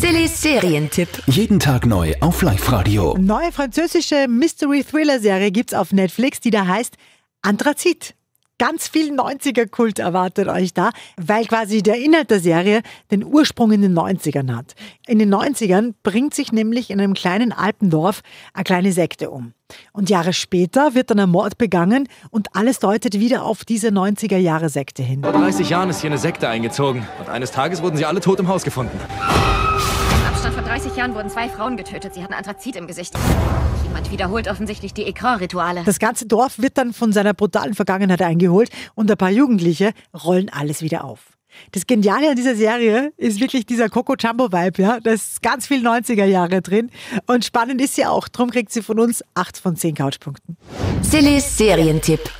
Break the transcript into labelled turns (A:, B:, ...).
A: Silly Serientipp.
B: Jeden Tag neu auf Live-Radio.
A: Neue französische Mystery-Thriller-Serie gibt's auf Netflix, die da heißt Anthrazit. Ganz viel 90er-Kult erwartet euch da, weil quasi der Inhalt der Serie den Ursprung in den 90ern hat. In den 90ern bringt sich nämlich in einem kleinen Alpendorf eine kleine Sekte um. Und Jahre später wird dann ein Mord begangen und alles deutet wieder auf diese 90er-Jahre-Sekte hin. Vor
B: 30 Jahren ist hier eine Sekte eingezogen und eines Tages wurden sie alle tot im Haus gefunden.
C: 30 Jahren wurden zwei Frauen getötet. Sie hatten Anthrazit im Gesicht. Jemand wiederholt offensichtlich die Ekran-Rituale. Das
A: ganze Dorf wird dann von seiner brutalen Vergangenheit eingeholt und ein paar Jugendliche rollen alles wieder auf. Das Geniale an dieser Serie ist wirklich dieser Coco Jumbo-Vibe, ja. Da ist ganz viel 90er Jahre drin. Und spannend ist sie auch. Drum kriegt sie von uns 8 von 10 Couchpunkten. Silly Serientipp.